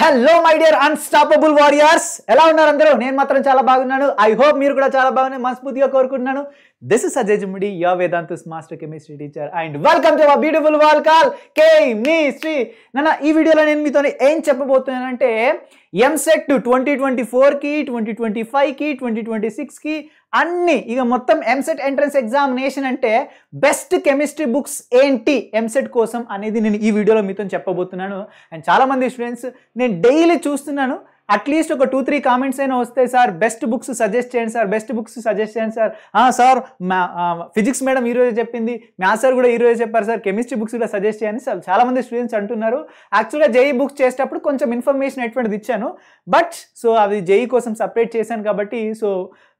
Hello my dear unstoppable warriors ఎలా ఉన్నారు అందరూ నేను మాత్రం చాలా బాగున్నాను ఐ హోప్ మీరు కూడా చాలా బాగున్నాయి మనస్ఫూర్తిగా కోరుకుంటున్నాను This is Ajay Jumudi, your Vedantus master chemistry teacher and welcome to our beautiful world called Chemistry. నాన్న ఈ వీడియోలో నేను మీతో ఏం చెప్పబోతున్నానంటే ఎంసెట్ ట్వంటీ ట్వంటీ ఫోర్కి ట్వంటీ ట్వంటీ ఫైవ్కి ట్వంటీ ట్వంటీ సిక్స్కి అన్ని ఇక మొత్తం ఎంసెట్ ఎంట్రన్స్ ఎగ్జామినేషన్ అంటే బెస్ట్ కెమిస్ట్రీ బుక్స్ ఏంటి ఎంసెట్ కోసం అనేది నేను ఈ వీడియోలో మీతో చెప్పబోతున్నాను అండ్ చాలామంది స్టూడెంట్స్ నేను డైలీ చూస్తున్నాను అట్లీస్ట్ ఒక టూ త్రీ కామెంట్స్ అయినా వస్తే సార్ బెస్ట్ బుక్స్ సజెస్ట్ చేయండి సార్ బెస్ట్ బుక్స్ సజెస్ట్ చేయండి సార్ సార్ ఫిజిక్స్ మేడం ఈరోజు చెప్పింది మ్యాథ్స్ సార్ కూడా ఈరోజు చెప్పారు సార్ కెమిస్ట్రీ బుక్స్ కూడా సజెస్ట్ చేయండి సార్ చాలామంది స్టూడెంట్స్ అంటున్నారు యాక్చువల్గా జేఈ బుక్స్ చేసేటప్పుడు కొంచెం ఇన్ఫర్మేషన్ ఎటువంటిది ఇచ్చాను బట్ సో అది జేఈ e e కోసం సపరేట్ చేశాను కాబట్టి సో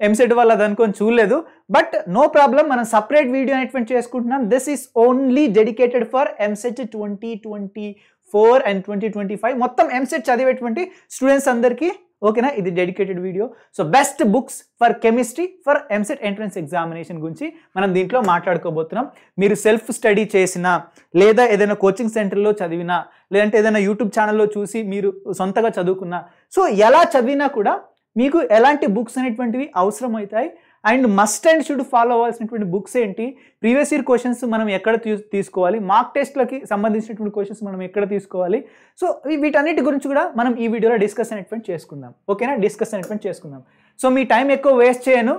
ఎంసెట్ వల్ల అది అనుకొని చూడలేదు బట్ నో ప్రాబ్లం మనం సపరేట్ వీడియో అనేటువంటి చేసుకుంటున్నాం this is only dedicated for EAMCET twenty twenty four and twenty twenty five మొత్తం ఎంసెట్ e చదివేటువంటి స్టూడెంట్స్ అందరికీ ఓకేనా ఇది dedicated video so best books for chemistry for EAMCET entrance examination గురించి మనం దీంట్లో మాట్లాడుకోబోతున్నాం మీరు సెల్ఫ్ స్టడీ చేసినా లేదా ఏదైనా కోచింగ్ సెంటర్లో చదివినా లేదంటే ఏదైనా యూట్యూబ్ ఛానల్లో చూసి మీరు సొంతగా చదువుకున్నా సో ఎలా చదివినా కూడా మీకు ఎలాంటి బుక్స్ అనేటువంటివి అవసరం అవుతాయి and must and should follow అవ్వాల్సినటువంటి బుక్స్ ఏంటి ప్రీవియస్ ఇయర్ క్వశ్చన్స్ మనం ఎక్కడ తీసుకోవాలి మార్క్ టెస్ట్లకి సంబంధించినటువంటి క్వశ్చన్స్ మనం ఎక్కడ తీసుకోవాలి సో వీటన్నిటి గురించి కూడా మనం ఈ వీడియోలో డిస్కస్ అనేటువంటి చేసుకుందాం ఓకేనా డిస్కస్ అనేటువంటి చేసుకుందాం సో మీ టైం ఎక్కువ వేస్ట్ చేయను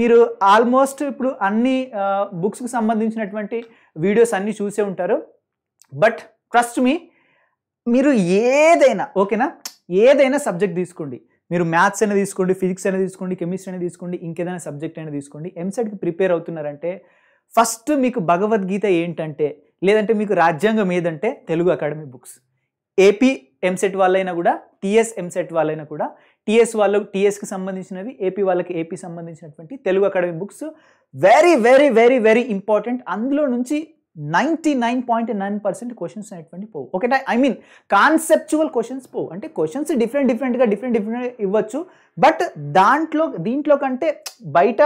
మీరు ఆల్మోస్ట్ ఇప్పుడు అన్ని బుక్స్కి సంబంధించినటువంటి వీడియోస్ అన్నీ చూసే ఉంటారు బట్ ట్రస్ట్ మీ మీరు ఏదైనా ఓకేనా ఏదైనా సబ్జెక్ట్ తీసుకోండి మీరు మ్యాథ్స్ అయినా తీసుకోండి ఫిజిక్స్ అయినా తీసుకోండి కెమిస్ట్రీ అయినా తీసుకోండి ఇంకేదైనా సబ్జెక్ట్ అయినా తీసుకోండి ఎంసెట్కి ప్రిపేర్ అవుతున్నారంటే ఫస్ట్ మీకు భగవద్గీత ఏంటంటే లేదంటే మీకు రాజ్యాంగం ఏదంటే Telugu academy books AP EAMCET వాళ్ళైనా కూడా టీఎస్ ఎంసెట్ వాళ్ళైనా కూడా టీఎస్ వాళ్ళకు టీఎస్కి సంబంధించినవి ఏపీ వాళ్ళకి ఏపీ సంబంధించినటువంటి Telugu academy books very very very very important అందులో నుంచి ninety nine point nine percent questions అనేటువంటి పోవు okay I mean conceptual questions పోవు అంటే క్వశ్చన్స్ డిఫరెంట్ డిఫరెంట్గా డిఫరెంట్ డిఫరెంట్ ఇవ్వచ్చు బట్ దాంట్లో దీంట్లో కంటే బయట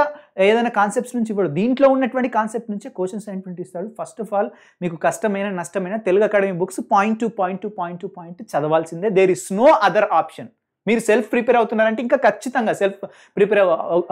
ఏదైనా కాన్సెప్ట్స్ నుంచి ఇప్పుడు దీంట్లో ఉన్నటువంటి కాన్సెప్ట్ నుంచే క్వశ్చన్స్ అనేటువంటి ఇస్తాడు ఫస్ట్ ఆఫ్ ఆల్ మీకు కష్టమైన నష్టమైన Telugu academy books point to point to point to point చదవాల్సిందే there is no other option మీరు సెల్ఫ్ ప్రిపేర్ అవుతున్నారంటే ఇంకా ఖచ్చితంగా సెల్ఫ్ ప్రిపేర్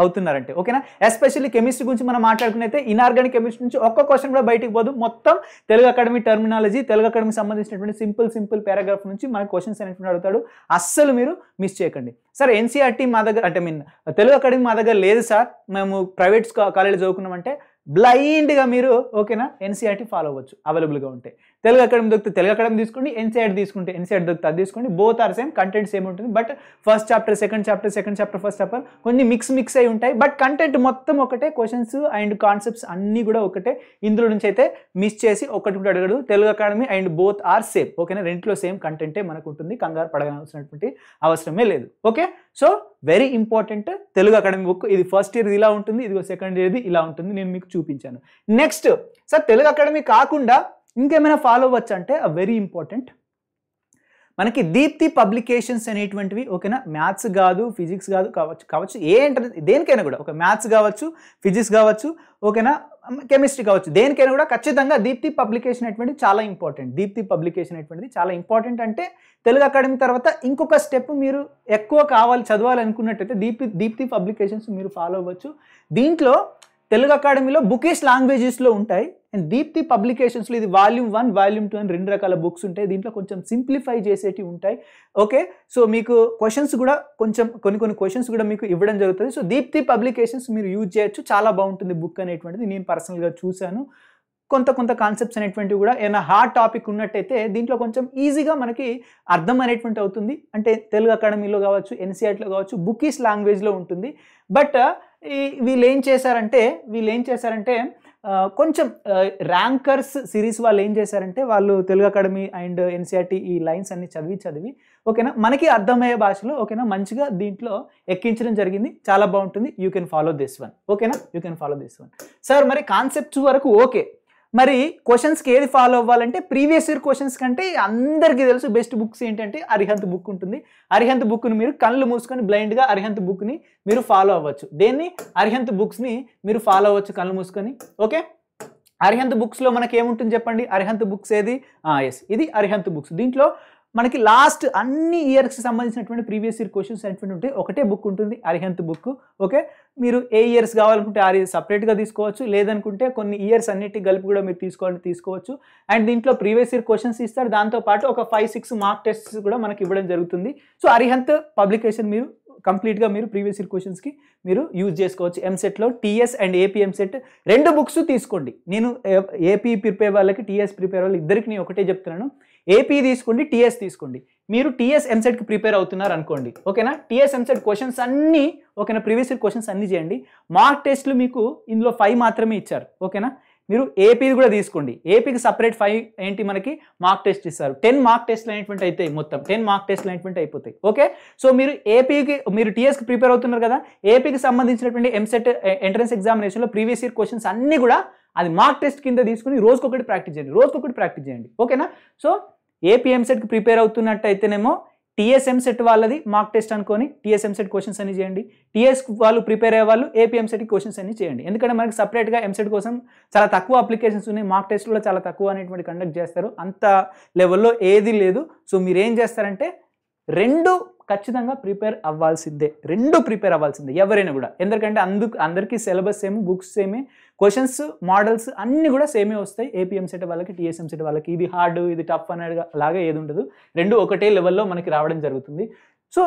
అవుతున్నారంటే ఓకేనా ఎస్పెషల్లీ కెమిస్ట్రీ గురించి మనం మాట్లాడుకున్నైతే ఇనార్గానిక్ కెమిస్ట్రీ నుంచి ఒక్క క్వశ్చన్ కూడా బయటికి పోదు మొత్తం తెలుగు అకాడమీ టర్మినాలజీ తెలుగు అకాడమీకి సంబంధించినటువంటి సింపుల్ సింపుల్ పారాగ్రాఫ్ నుంచి మన క్వశ్చన్స్ అనేటువంటి అడుగుతాడు అస్సలు మీరు మిస్ చేయకండి సార్ ఎన్సీఆర్టీ e మా దగ్గర అంటే మీన్ తెలుగు అకాడమీ మా దగ్గర లేదు సార్ మేము ప్రైవేట్ కాలేజ్ చదువుకున్నామంటే బ్లైండ్గా మీరు ఓకేనా ఎన్సీఆర్టీ ఫాలో అవ్వచ్చు అవైలబుల్గా ఉంటాయి తెలుగు అకాడమీ దొరికితే తెలుగు అకాడమీ తీసుకోండి ఎన్సీఆర్ e తీసుకుంటే ఎన్సీఆర్ e దొరికితే అది తీసుకోండి both are same content same ఉంటుంది but first chapter second chapter second chapter first chapter కొన్ని మిక్స్ మిక్స్ అయి ఉంటాయి బట్ కంటెంట్ మొత్తం ఒకటే క్వశ్చన్స్ అండ్ కాన్సెప్ట్స్ అన్నీ కూడా ఒకటే ఇందులో నుంచి అయితే మిస్ చేసి ఒకటి కూడా అడగడు Telugu academy and both are same ఓకేనా రెంట్లో సేమ్ కంటెంటే మనకు ఉంటుంది కంగారు పడగలవలసినటువంటి అవసరమే లేదు okay so very important Telugu academy book ఇది ఫస్ట్ ఇయర్ ఇలా ఉంటుంది ఇది సెకండ్ ఇయర్ది ఇలా ఉంటుంది నేను మీకు చూపించాను నెక్స్ట్ సార్ తెలుగు అకాడమీ కాకుండా ఇంకేమైనా ఫాలో అవ్వచ్చు అంటే వెరీ ఇంపార్టెంట్ మనకి దీప్తి పబ్లికేషన్స్ అనేటువంటివి ఓకేనా మ్యాథ్స్ కాదు ఫిజిక్స్ కాదు కావచ్చు కావచ్చు ఏ దేనికైనా కూడా ఒక మ్యాథ్స్ కావచ్చు ఫిజిక్స్ కావచ్చు ఓకేనా కెమిస్ట్రీ కావచ్చు దేనికైనా కూడా ఖచ్చితంగా దీప్తి పబ్లికేషన్ అనేటువంటిది చాలా ఇంపార్టెంట్ దీప్తి పబ్లికేషన్ అనేటువంటిది చాలా ఇంపార్టెంట్ అంటే తెలుగు అకాడమీ తర్వాత ఇంకొక స్టెప్ మీరు ఎక్కువ కావాలి చదవాలి అనుకున్నట్టయితే దీప్తి దీప్తి పబ్లికేషన్స్ మీరు ఫాలో అవ్వచ్చు దీంట్లో తెలుగు అకాడమీలో బుకేష్ లాంగ్వేజెస్లో ఉంటాయి అండ్ దీప్తి పబ్లికేషన్స్లో ఇది వాల్యూమ్ వన్ వాల్యూమ్ టూ అని రెండు రకాల బుక్స్ ఉంటాయి దీంట్లో కొంచెం సింప్లిఫై చేసేటివి ఉంటాయి ఓకే సో మీకు క్వశ్చన్స్ కూడా కొంచెం కొన్ని కొన్ని క్వశ్చన్స్ కూడా మీకు ఇవ్వడం జరుగుతుంది సో దీప్తి పబ్లికేషన్స్ మీరు యూజ్ చేయొచ్చు చాలా బాగుంటుంది బుక్ అనేటువంటిది నేను పర్సనల్గా చూశాను కొంత కొంత కాన్సెప్ట్స్ అనేటువంటివి కూడా ఏదైనా హార్డ్ టాపిక్ ఉన్నట్టయితే దీంట్లో కొంచెం ఈజీగా మనకి అర్థం అనేటువంటి అవుతుంది అంటే తెలుగు అకాడమీలో కావచ్చు ఎన్సీఆర్ట్లో కావచ్చు బుకీస్ లాంగ్వేజ్లో ఉంటుంది బట్ వీళ్ళు ఏం చేశారంటే వీళ్ళు ఏం చేశారంటే కొంచెం ర్యాంకర్స్ సిరీస్ వాళ్ళు ఏం చేశారంటే వాళ్ళు తెలుగు అకాడమీ అండ్ ఎన్సీఆర్టీ ఈ లైన్స్ అన్ని చదివి చదివి ఓకేనా మనకి అర్థమయ్యే భాషలో ఓకేనా మంచిగా దీంట్లో ఎక్కించడం జరిగింది చాలా బాగుంటుంది you can follow this one ఓకేనా you can follow this one sir మరి కాన్సెప్ట్స్ వరకు ఓకే మరి క్వశ్చన్స్కి ఏది ఫాలో అవ్వాలంటే ప్రీవియస్ ఇయర్ క్వశ్చన్స్ కంటే అందరికీ తెలుసు బెస్ట్ బుక్స్ ఏంటంటే అరిహంత్ బుక్ ఉంటుంది అరిహంత్ బుక్ని మీరు కళ్ళు మూసుకొని బ్లైండ్గా అరిహంత్ బుక్ని మీరు ఫాలో అవ్వచ్చు దేన్ని అరిహంత్ బుక్స్ని మీరు ఫాలో అవ్వచ్చు కళ్ళు మూసుకొని ఓకే అరిహంత్ బుక్స్లో మనకి ఏముంటుంది చెప్పండి అరిహంత్ బుక్స్ ఏది ఎస్ ఇది అరిహంత్ బుక్స్ దీంట్లో మనకి లాస్ట్ అన్ని ఇయర్స్కి సంబంధించినటువంటి ప్రీవియస్ ఇయర్ క్వశ్చన్స్ అనేటువంటి ఉంటాయి ఒకటే బుక్ ఉంటుంది అరిహంత్ బుక్ ఓకే మీరు ఏ ఇయర్స్ కావాలనుకుంటే ఆ సపరేట్గా తీసుకోవచ్చు లేదనుకుంటే కొన్ని ఇయర్స్ అన్నిటికి కలిపి కూడా మీరు తీసుకోవాలని తీసుకోవచ్చు అండ్ దీంట్లో ప్రీవియస్ ఇయర్ క్వశ్చన్స్ ఇస్తారు దాంతోపాటు ఒక ఫైవ్ సిక్స్ మార్క్ టెస్ట్స్ కూడా మనకి ఇవ్వడం జరుగుతుంది సో అరిహంత్ పబ్లికేషన్ మీరు కంప్లీట్గా మీరు ప్రీవియస్ ఇయర్ క్వశ్చన్స్కి మీరు యూజ్ చేసుకోవచ్చు ఎంసెట్లో టీఎస్ అండ్ ఏపీ ఎంసెట్ రెండు బుక్స్ తీసుకోండి నేను ఏపీ ప్రిపేర్ వాళ్ళకి టీఎస్ ప్రిపేర్ వాళ్ళకి ఇద్దరికి నేను ఒకటే చెప్తున్నాను ఏపీ తీసుకోండి టీఎస్ తీసుకోండి మీరు టీఎస్ ఎంసెట్కి ప్రిపేర్ అవుతున్నారు అనుకోండి ఓకేనా టీఎస్ ఎంసెట్ క్వశ్చన్స్ అన్నీ ఓకేనా ప్రీవియస్ ఇయర్ క్వశ్చన్స్ అన్నీ చేయండి మార్క్ టెస్ట్లు మీకు ఇందులో ఫైవ్ మాత్రమే ఇచ్చారు ఓకేనా మీరు ఏపీది కూడా తీసుకోండి ఏపీకి సపరేట్ ఫైవ్ ఏంటి మనకి మార్క్ టెస్ట్ ఇస్తారు టెన్ మార్క్ టెస్ట్లు అనేటువంటి అయితే మొత్తం టెన్ మార్క్ టెస్ట్లు అనేటువంటి అయిపోతాయి ఓకే సో మీరు ఏపీకి మీరు టీఎస్కి ప్రిపేర్ అవుతున్నారు కదా ఏపీకి సంబంధించినటువంటి ఎంసెట్ ఎంట్రన్స్ ఎగ్జామినేషన్లో ప్రీవియస్ ఇయర్ క్వశ్చన్స్ అన్నీ కూడా అది మార్క్ టెస్ట్ కింద తీసుకుని రోజుకొకటి ప్రాక్టీస్ చేయండి రోజుకొకటి ప్రాక్టీస్ చేయండి ఓకేనా సో ఏపీఎంసెట్కి ప్రిపేర్ అవుతున్నట్టయితేనేమో టీఎస్ఎం సెట్ వాళ్ళది మార్క్ టెస్ట్ అనుకొని టీఎస్ఎం సెట్ క్వశ్చన్స్ అన్ని చేయండి టీఎస్ వాళ్ళు ప్రిపేర్ అయ్యే వాళ్ళు ఏపీఎం సెట్కి క్వశ్చన్స్ అన్ని చేయండి ఎందుకంటే మనకి సపరేట్గా ఎంసెట్ కోసం చాలా తక్కువ అప్లికేషన్స్ ఉన్నాయి మార్క్ టెస్ట్ కూడా చాలా తక్కువ అనేటువంటి కండక్ట్ చేస్తారు అంత లెవెల్లో ఏది లేదు సో మీరు ఏం చేస్తారంటే రెండు ఖచ్చితంగా ప్రిపేర్ అవ్వాల్సిందే రెండు ప్రిపేర్ అవ్వాల్సిందే ఎవరైనా కూడా ఎందుకంటే అందుకు అందరికీ సిలబస్ సేమ్ బుక్స్ సేమే క్వశ్చన్స్ మోడల్స్ అన్నీ కూడా సేమే వస్తాయి ఏపీఎంసెట్ వాళ్ళకి టీఎస్ఎంసెట్ వాళ్ళకి ఇది హార్డ్ ఇది టఫ్ అనే లాగా ఏది ఉండదు రెండు ఒకటే లెవెల్లో మనకి రావడం జరుగుతుంది సో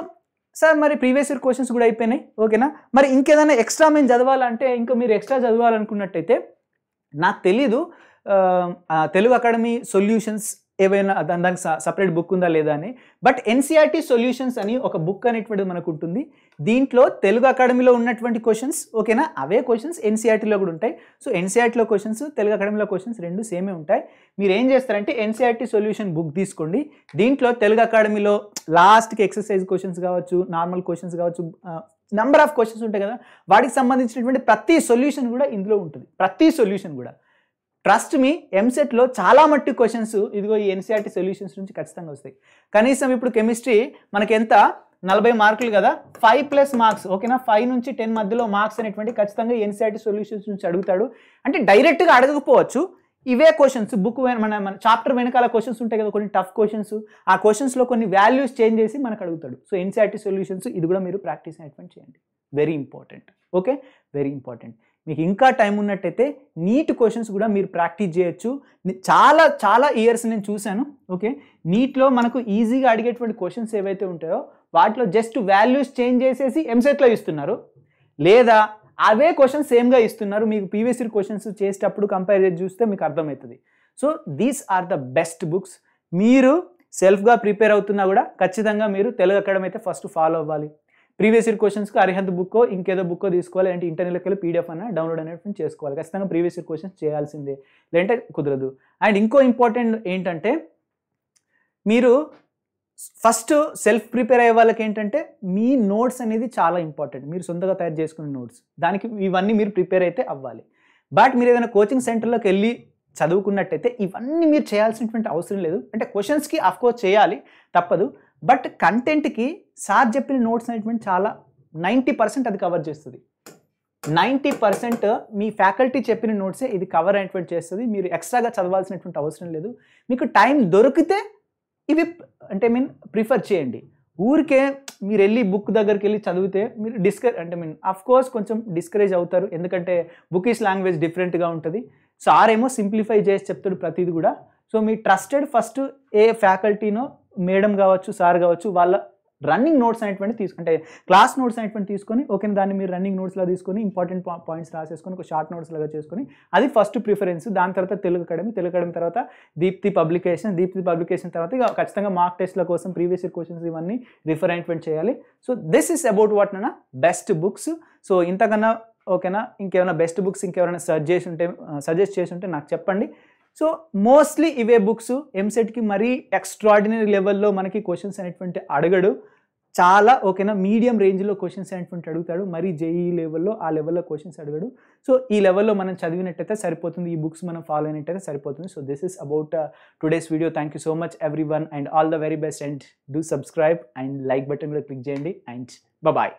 సార్ మరి ప్రీవియస్ ఇయర్ క్వశ్చన్స్ కూడా అయిపోయినాయి ఓకేనా మరి ఇంకేదైనా ఎక్స్ట్రా మేము చదవాలంటే ఇంకా మీరు ఎక్స్ట్రా చదవాలనుకున్నట్టయితే నాకు తెలీదు తెలుగు అకాడమీ సొల్యూషన్స్ ఏవైనా దానికి సపరేట్ బుక్ ఉందా లేదా అని బట్ ఎన్సీఆర్టీ సొల్యూషన్స్ అని ఒక బుక్ అనేటువంటిది మనకు ఉంటుంది దీంట్లో తెలుగు అకాడమీలో ఉన్నటువంటి క్వశ్చన్స్ ఓకేనా అవే క్వశ్చన్స్ ఎన్సీఆర్టీలో e కూడా ఉంటాయి సో ఎన్సీఆర్టీలో క్వశ్చన్స్ తెలుగు అకాడమీలో క్వశ్చన్స్ రెండు సేమే ఉంటాయి మీరు ఏం చేస్తారంటే ఎన్సీఆర్టీ సొల్యూషన్ బుక్ తీసుకోండి దీంట్లో తెలుగు అకాడమీలో లాస్ట్కి ఎక్సర్సైజ్ క్వశ్చన్స్ కావచ్చు నార్మల్ క్వశ్చన్స్ కావచ్చు నెంబర్ ఆఫ్ క్వశ్చన్స్ ఉంటాయి కదా వాటికి సంబంధించినటువంటి ప్రతి సొల్యూషన్ కూడా ఇందులో ఉంటుంది ప్రతి సొల్యూషన్ కూడా ట్రస్ట్ మీ ఎంసెట్లో చాలా మట్టి క్వశ్చన్స్ ఇదిగో ఈ ఎన్సీఆర్టీ సొల్యూషన్స్ e నుంచి ఖచ్చితంగా వస్తాయి కనీసం ఇప్పుడు కెమిస్ట్రీ మనకి ఎంత నలభై మార్కులు కదా ఫైవ్ ప్లస్ మార్క్స్ ఓకేనా ఫైవ్ నుంచి టెన్ మధ్యలో మార్క్స్ అనేటువంటి ఖచ్చితంగా ఎన్సీఆర్టీ సొల్యూషన్స్ e నుంచి అడుగుతాడు అంటే డైరెక్ట్గా అడగకపోవచ్చు ఇవే క్వశ్చన్స్ బుక్ మన మన చాప్టర్ వెనకాల క్వశ్చన్స్ ఉంటాయి కదా కొన్ని టఫ్ క్వశ్చన్స్ ఆ క్వశ్చన్స్లో కొన్ని వాల్యూస్ చేంజ్ చేసి మనకు అడుగుతాడు సో ఎన్సీఆర్టీ సొల్యూషన్స్ ఇది కూడా మీరు ప్రాక్టీస్ అనేటువంటి చేయండి very important okay very important మీకు ఇంకా టైం ఉన్నట్టయితే నీట్ క్వశ్చన్స్ కూడా మీరు ప్రాక్టీస్ చేయొచ్చు చాలా చాలా ఇయర్స్ నేను చూశాను ఓకే నీట్లో మనకు ఈజీగా అడిగేటువంటి క్వశ్చన్స్ ఏవైతే ఉంటాయో వాటిలో జస్ట్ వాల్యూస్ చేంజ్ చేసేసి ఎంసెట్లో ఇస్తున్నారు లేదా అవే క్వశ్చన్స్ సేమ్గా ఇస్తున్నారు మీకు పీవీసీ క్వశ్చన్స్ చేసేటప్పుడు కంపేర్ చేసి చూస్తే మీకు అర్థమవుతుంది so these are the best books మీరు సెల్ఫ్గా ప్రిపేర్ అవుతున్నా కూడా ఖచ్చితంగా మీరు తెలుగు అక్కడమైతే ఫస్ట్ ఫాలో అవ్వాలి ప్రీవియస్ ఇయర్ క్వశ్చన్స్కి అరిహంత్ బుక్కో ఇంకేదో బుక్కో తీసుకోవాలి అంటే ఇంటర్నెట్ వెళ్ళి పీడిఎఫ్ అన్న డౌన్లోడ్ అనేది చేసుకోవాలి ఖచ్చితంగా ప్రీవియస్ ఇయర్ క్వశ్చన్స్ చేయాల్సిందే లేదంటే కుదరదు అండ్ ఇంకో ఇంపార్టెంట్ ఏంటంటే మీరు ఫస్ట్ సెల్ఫ్ ప్రిపేర్ అయ్యే వాళ్ళకి ఏంటంటే మీ నోట్స్ అనేది చాలా ఇంపార్టెంట్ మీరు సొంతగా తయారు చేసుకునే నోట్స్ దానికి ఇవన్నీ మీరు ప్రిపేర్ అయితే అవ్వాలి బట్ మీరు ఏదైనా కోచింగ్ సెంటర్లోకి వెళ్ళి చదువుకున్నట్టయితే ఇవన్నీ మీరు చేయాల్సినటువంటి అవసరం లేదు అంటే క్వశ్చన్స్కి అఫ్కోర్స్ చేయాలి తప్పదు బట్ కంటెంట్కి సార్ చెప్పిన నోట్స్ అనేటువంటి చాలా నైంటీ పర్సెంట్ అది కవర్ చేస్తుంది నైంటీ పర్సెంట్ మీ ఫ్యాకల్టీ చెప్పిన నోట్సే ఇది కవర్ అయినటువంటి చేస్తుంది మీరు ఎక్స్ట్రాగా చదవాల్సినటువంటి అవసరం లేదు మీకు టైం దొరికితే ఇవి అంటే మీన్ ప్రిఫర్ చేయండి ఊరికే మీరు వెళ్ళి బుక్ దగ్గరికి వెళ్ళి చదివితే మీరు డిస్కర్ అంటే మీన్ అఫ్ కోర్స్ కొంచెం డిస్కరేజ్ అవుతారు ఎందుకంటే ఈస్ లాంగ్వేజ్ డిఫరెంట్గా ఉంటుంది సార్ ఏమో సింప్లిఫై చేసి చెప్తాడు ప్రతిది కూడా సో మీ ట్రస్టెడ్ ఫస్ట్ ఏ ఫ్యాకల్టీనో మేడం కావచ్చు సార్ కావచ్చు వాళ్ళ రన్నింగ్ నోట్స్ అనేటువంటి తీసుకుంటే క్లాస్ నోట్స్ అనేటువంటి తీసుకొని ఓకే దాన్ని మీరు రన్నింగ్ నోట్స్లో తీసుకొని ఇంపార్టెంట్ పాయింట్స్ రాసేసుకొని ఒక షార్ట్ నోట్స్ లాగా చేసుకొని అది ఫస్ట్ ప్రిఫరెన్స్ దాని తర్వాత తెలుగు అకాడమీ తెలుగు అకాడమీ తర్వాత దీప్తి పబ్లికేషన్ దీప్తి పబ్లికేషన్ తర్వాత ఇక ఖచ్చితంగా మార్క్ టెస్ట్ల కోసం ప్రీవియస్ ఇయర్ క్వశ్చన్స్ ఇవన్నీ రిఫర్ అనేటువంటి చేయాలి so this is about what నా బెస్ట్ బుక్స్ సో ఇంతకన్నా ఓకేనా ఇంకేమైనా బెస్ట్ బుక్స్ ఇంకెవరైనా సజెస్ట్ ఉంటే సజెస్ట్ చేసి ఉంటే నాకు చెప్పండి సో మోస్ట్లీ ఇవే బుక్స్ ఎంసెట్కి మరీ ఎక్స్ట్రాడినరీ లెవెల్లో మనకి క్వశ్చన్స్ అనేటువంటి అడగడు చాలా ఓకేనా మీడియం రేంజ్లో క్వశ్చన్స్ అనేటువంటి అడుగుతాడు మరి జేఈ లెవెల్లో ఆ లెవెల్లో క్వశ్చన్స్ అడగడు సో ఈ లెవెల్లో మనం చదివినట్టయితే సరిపోతుంది ఈ బుక్స్ మనం ఫాలో అయినట్టయితే సరిపోతుంది so this is about today's video thank you so much everyone and all the very best and do subscribe and like button కూడా క్లిక్ చేయండి అండ్ బాయ్